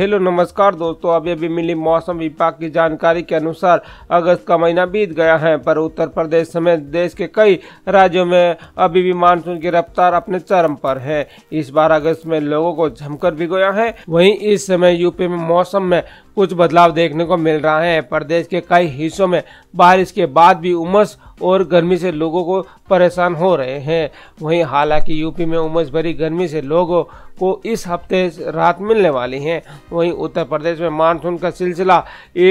hello नमस्कार दोस्तों अभी अभी मिली मौसम विभाग की जानकारी के अनुसार अगस्त का महीना बीत गया है पर उत्तर प्रदेश समेत देश के कई राज्यों में अभी भी मानसून की रफ्तार अपने चरम पर है इस बार अगस्त में लोगों को जमकर भिगोया है वहीं इस समय यूपी में मौसम में कुछ बदलाव देखने को मिल रहा है प्रदेश के कई हिस्सों में बारिश के बाद भी उमस और गर्मी से लोगों को परेशान हो रहे हैं वहीं हालांकि यूपी में उमस भरी गर्मी से लोगों को इस हफ्ते राहत मिलने वाली है वहीं उत्तर प्रदेश में मानसून का सिलसिला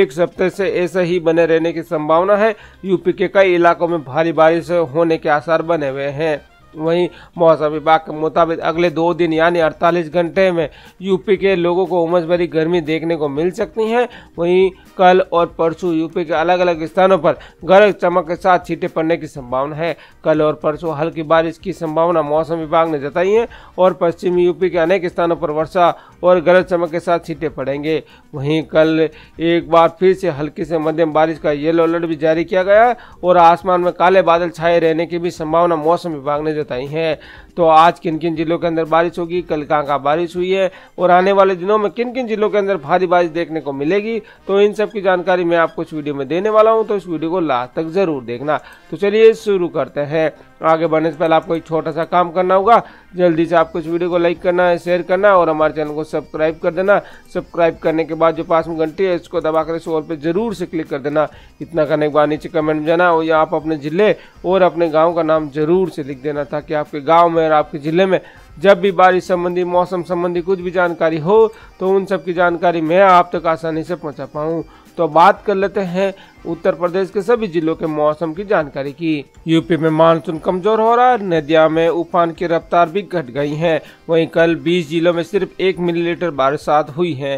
एक सप्ताह से ऐसा ही बने रहने की संभावना है यूपी के कई इलाकों में भारी बारिश होने के आसार बने हुए हैं वहीं मौसम विभाग के मुताबिक अगले दो दिन यानी 48 घंटे में यूपी के लोगों को उमस भरी गर्मी देखने को मिल सकती है वहीं कल और परसों यूपी के अलग अलग स्थानों पर गरज चमक के साथ छीटे पड़ने की संभावना है कल और परसों हल्की बारिश की संभावना मौसम विभाग ने जताई है और पश्चिमी यूपी के अनेक स्थानों पर वर्षा और गरज चमक के साथ छीटे पड़ेंगे वहीं कल एक बार फिर से हल्की से मध्यम बारिश का येलो अलर्ट भी जारी किया गया और आसमान में काले बादल छाए रहने की भी संभावना मौसम विभाग ने बताई हैं तो आज किन किन जिलों के अंदर बारिश होगी कल कहाँ कहाँ बारिश हुई है और आने वाले दिनों में किन किन जिलों के अंदर भारी बारिश देखने को मिलेगी तो इन सब की जानकारी मैं आपको इस वीडियो में देने वाला हूँ तो इस वीडियो को लास्ट तक जरूर देखना तो चलिए शुरू करते हैं आगे बढ़ने से पहले आपको एक छोटा सा काम करना होगा जल्दी से आपको इस वीडियो को लाइक करना है शेयर करना और हमारे चैनल को सब्सक्राइब कर देना सब्सक्राइब करने के बाद जो पास में घंटी है इसको दबाकर इस और पर जरूर से क्लिक कर देना इतना करने के बाद नीचे कमेंट में जाना और आप अपने ज़िले और अपने गाँव का नाम जरूर से लिख देना ताकि आपके गाँव में और आपके ज़िले में जब भी बारिश संबंधी मौसम संबंधी कुछ भी जानकारी हो तो उन सब की जानकारी मैं आप तक आसानी से पहुंचा पाऊँ तो बात कर लेते हैं उत्तर प्रदेश के सभी जिलों के मौसम की जानकारी की यूपी में मानसून कमजोर हो रहा है नदिया में उफान की रफ्तार भी घट गई है वहीं कल 20 जिलों में सिर्फ एक मिलीलीटर बरसात हुई है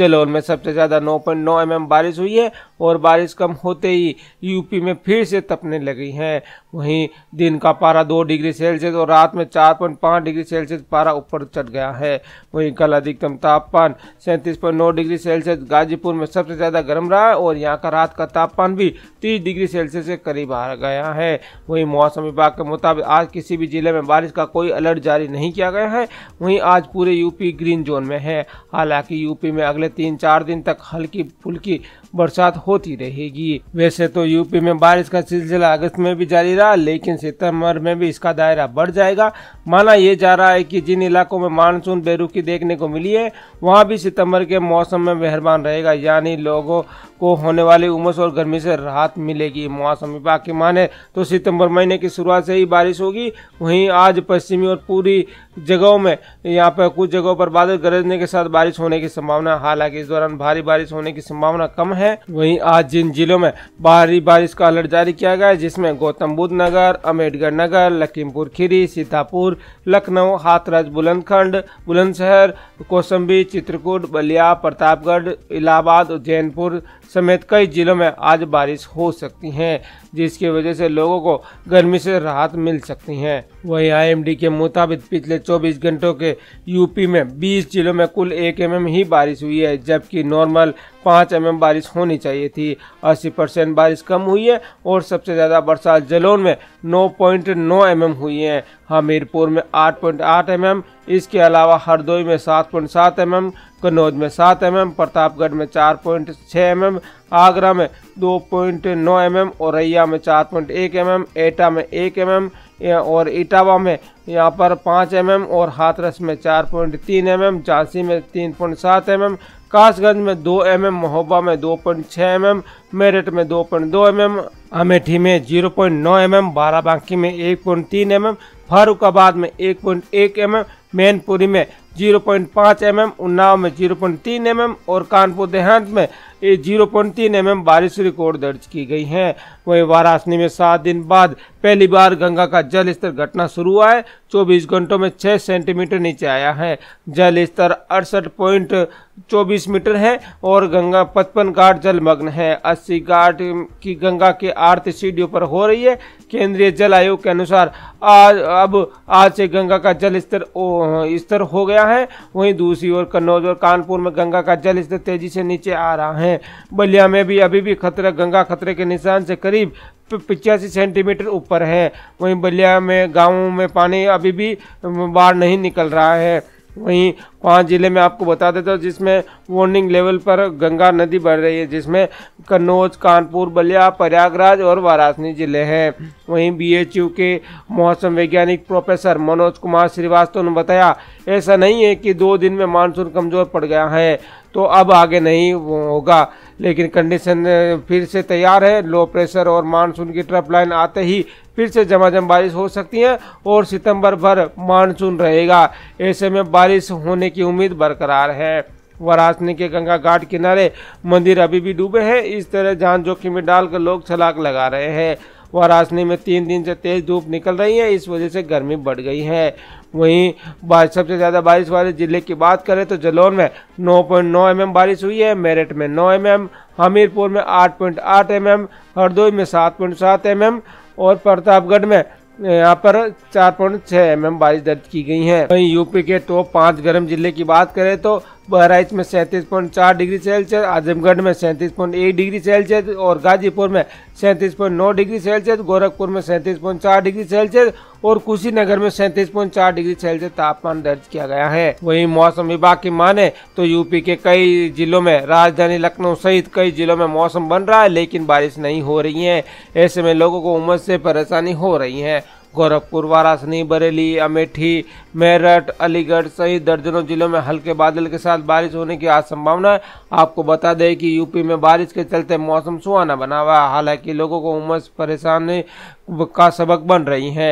जलोन में सबसे ज्यादा 9.9 पॉइंट mm बारिश हुई है और बारिश कम होते ही यूपी में फिर से तपने लगी है वहीं दिन का पारा दो डिग्री सेल्सियस और रात में चार पॉइंट डिग्री सेल्सियस पारा ऊपर चढ़ गया है वहीं कल अधिकतम तापमान सैंतीस पॉइंट नौ डिग्री सेल्सियस गाजीपुर में सबसे ज्यादा गर्म रहा रहा और यहाँ का रात का तापमान भी तीस डिग्री सेल्सियस के करीब आ गया है वहीं मौसम विभाग के मुताबिक आज किसी भी जिले में बारिश का कोई अलर्ट जारी नहीं किया गया है वहीं आज पूरे यूपी ग्रीन जोन में है हालांकि यूपी में अगले तीन चार दिन तक हल्की फुल्की बरसात होती रहेगी वैसे तो यूपी में बारिश का सिलसिला अगस्त में भी जारी रहा लेकिन सितंबर में भी इसका दायरा बढ़ जाएगा माना यह जा रहा है कि जिन इलाकों में मानसून बेरुखी देखने को मिली है वहाँ भी सितंबर के मौसम में मेहरबान रहेगा यानी लोगों को होने वाली उमस और गर्मी से राहत मिलेगी मौसम विभाग की माने तो सितंबर महीने की शुरुआत से ही बारिश होगी वहीं आज पश्चिमी और पूरी जगहों में यहाँ पर कुछ जगहों पर बादल गरजने के साथ बारिश होने की संभावना हालांकि इस दौरान भारी बारिश होने की संभावना कम है वहीं आज जिन जिलों में भारी बारिश का अलर्ट जारी किया गया है जिसमें गौतम बुद्ध नगर अम्बेडकर नगर लखीमपुर खीरी सीतापुर लखनऊ हाथरस बुलंदखंड बुलंदशहर कौशंबी चित्रकूट बलिया प्रतापगढ़ इलाहाबाद उज्जैनपुर समेत कई जिलों में आज बारिश हो सकती है जिसकी वजह से लोगों को गर्मी से राहत मिल सकती है वहीं आईएमडी के मुताबिक पिछले 24 घंटों के यूपी में 20 जिलों में कुल एक एम ही बारिश हुई है जबकि नॉर्मल पाँच एम बारिश होनी चाहिए थी अस्सी परसेंट बारिश कम हुई है और सबसे ज़्यादा बरसात जलोन में नौ पॉइंट नौ एम हुई है हमीरपुर में आठ पॉइंट आठ एम इसके अलावा हरदोई में सात पॉइंट सात एम कन्नौज में सात एम प्रतापगढ़ में चार पॉइंट छः एम आगरा में दो पॉइंट नौ एम औरैया में चार पॉइंट एक एम एटा में एक एम और इटावा में यहाँ पर पाँच एम और हाथरस में चार पॉइंट तीन एम झांसी में तीन पॉइंट सात एम कासगंज में दो एम एम महोबा में दो पॉइंट छः एम एम मेरठ में दो पॉइंट दो एम एम अमेठी में जीरो पॉइंट नौ एम एम बाराबांकी में एक पॉइंट तीन एम एम फारूकाबाद में एक पॉइंट एक एम एम मैनपुरी में जीरो पॉइंट पाँच एम एम उन्नाव में जीरो पॉइंट तीन एम एम और कानपुर देहात में जीरो पॉइंट तीन एम एम बारिश रिकॉर्ड दर्ज की गई है वहीं वाराणसी में सात दिन बाद पहली बार गंगा का जल स्तर घटना शुरू हुआ है चौबीस घंटों में छः सेंटीमीटर नीचे आया है जल स्तर अड़सठ पॉइंट चौबीस मीटर है और गंगा पचपन घाट जलमग्न है अस्सी घाट की गंगा के आरती सीढ़ियों पर हो रही है केंद्रीय जल आयोग के अनुसार आज अब आज से गंगा का जल स्तर स्तर हो गया है वहीं दूसरी ओर कन्नौज और कानपुर में गंगा का जल स्तर तेजी से नीचे आ रहा है बलिया में भी अभी भी खतरा गंगा खतरे के निशान से करीब पिचासी सेंटीमीटर ऊपर है वहीं बलिया में गाँव में पानी अभी भी बाहर नहीं निकल रहा है वहीं पाँच ज़िले में आपको बता देता हूँ जिसमें वार्निंग लेवल पर गंगा नदी बढ़ रही है जिसमें कन्नौज कानपुर बलिया प्रयागराज और वाराणसी ज़िले हैं वहीं बीएचयू के मौसम वैज्ञानिक प्रोफेसर मनोज कुमार श्रीवास्तव ने बताया ऐसा नहीं है कि दो दिन में मानसून कमज़ोर पड़ गया है तो अब आगे नहीं होगा लेकिन कंडीशन फिर से तैयार है लो प्रेशर और मानसून की ट्रफ लाइन आते ही फिर से जमाजम बारिश हो सकती है और सितंबर भर मानसून रहेगा ऐसे में बारिश होने की उम्मीद बरकरार है वाराणसी के गंगा घाट किनारे मंदिर अभी भी डूबे हैं इस तरह जान जोखिम में डालकर लोग छलाक लगा रहे हैं वाराणसी में तीन दिन से तेज धूप निकल रही है इस वजह से गर्मी बढ़ गई है वहीं बारिश सबसे ज़्यादा बारिश वाले जिले की बात करें तो जलोन में 9.9 पॉइंट mm बारिश हुई है मेरठ में 9 एम mm, हमीरपुर में 8.8 पॉइंट mm, हरदोई में 7.7 पॉइंट mm, और प्रतापगढ़ में यहाँ पर 4.6 एम बारिश दर्ज की गई है वहीं यूपी के टॉप पाँच गर्म जिले की बात करें तो बहराइच में सैंतीस पॉइंट चार डिग्री सेल्सियस आजमगढ़ में सैंतीस पॉइंट एक डिग्री सेल्सियस और गाजीपुर में सैंतीस पॉइंट नौ डिग्री सेल्सियस गोरखपुर में सैंतीस पॉइंट चार डिग्री सेल्सियस और कुशीनगर में सैंतीस पॉइंट चार डिग्री सेल्सियस तापमान दर्ज किया गया है वहीं मौसम विभाग की माने तो यूपी के कई जिलों में राजधानी लखनऊ सहित कई जिलों में मौसम बन रहा है लेकिन बारिश नहीं हो रही है ऐसे में लोगों को उमस से परेशानी हो रही है गोरखपुर वाराणसी बरेली अमेठी मेरठ अलीगढ़ सहित दर्जनों जिलों में हल्के बादल के साथ बारिश होने की आज संभावना है आपको बता दें कि यूपी में बारिश के चलते मौसम सुहाना बना हुआ है हालांकि लोगों को उमस परेशानी का सबक बन रही है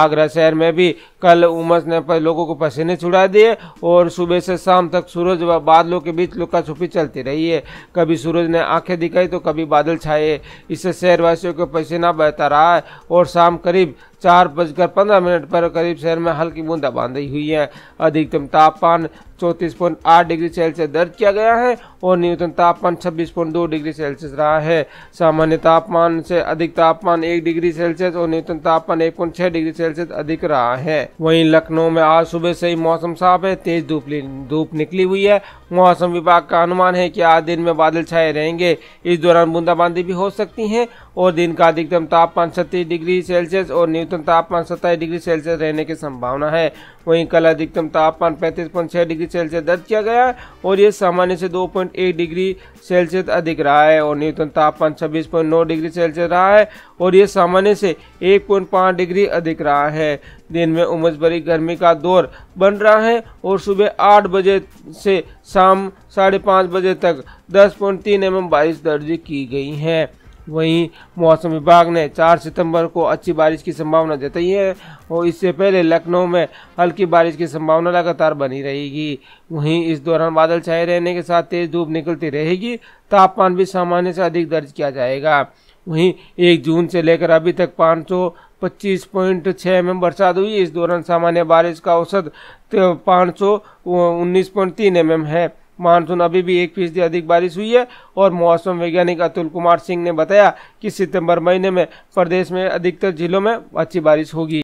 आगरा शहर में भी कल उमस ने लोगों को पसीने छुड़ा दिए और सुबह से शाम तक सूरज व बादलों के बीच लुका छुपी चलती रही है कभी सूरज ने आंखें दिखाई तो कभी बादल छाए इससे शहरवासियों को पसीना बहता रहा है और शाम करीब चार बजकर पंद्रह मिनट पर करीब शहर में हल्की बूंदा बांधी हुई है अधिकतम तापमान 34.8 डिग्री सेल्सियस दर्ज किया गया है और न्यूनतम तापमान 26.2 डिग्री सेल्सियस रहा है सामान्य तापमान से अधिक तापमान 1 डिग्री सेल्सियस और न्यूनतम तापमान 1.6 डिग्री सेल्सियस अधिक रहा है वहीं लखनऊ में आज सुबह से ही मौसम साफ है तेज धूप धूप निकली हुई है मौसम विभाग का अनुमान है कि आज दिन में बादल छाए रहेंगे इस दौरान बूंदाबांदी भी हो सकती है और दिन का अधिकतम तापमान छत्तीस डिग्री सेल्सियस और न्यूनतम तापमान सत्ताईस डिग्री सेल्सियस रहने की संभावना है वहीं कल अधिकतम तापमान पैंतीस पॉइंट छः डिग्री सेल्सियस दर्ज किया गया और ये सामान्य से दो पॉइंट एक डिग्री सेल्सियस अधिक रहा है और न्यूनतम तापमान छब्बीस पॉइंट नौ डिग्री सेल्सियस रहा है और ये सामान्य से एक पॉइंट पाँच डिग्री अधिक रहा है दिन में उमस भरी गर्मी का दौर बन रहा है और सुबह आठ बजे से शाम साढ़े पाँच बजे तक दस पॉइंट तीन एम बारिश दर्ज की गई है वहीं मौसम विभाग ने 4 सितंबर को अच्छी बारिश की संभावना जताई है और इससे पहले लखनऊ में हल्की बारिश की संभावना लगातार बनी रहेगी वहीं इस दौरान बादल छाए रहने के साथ तेज धूप निकलती रहेगी तापमान भी सामान्य से अधिक दर्ज किया जाएगा वहीं एक जून से लेकर अभी तक पाँच सौ पच्चीस पॉइंट छः एम बरसात हुई इस दौरान सामान्य बारिश का औसत पाँच सौ उन्नीस पॉइंट तीन एम है मानसून अभी भी एक फीसदी अधिक बारिश हुई है और मौसम वैज्ञानिक अतुल कुमार सिंह ने बताया कि सितंबर महीने में प्रदेश में अधिकतर जिलों में अच्छी बारिश होगी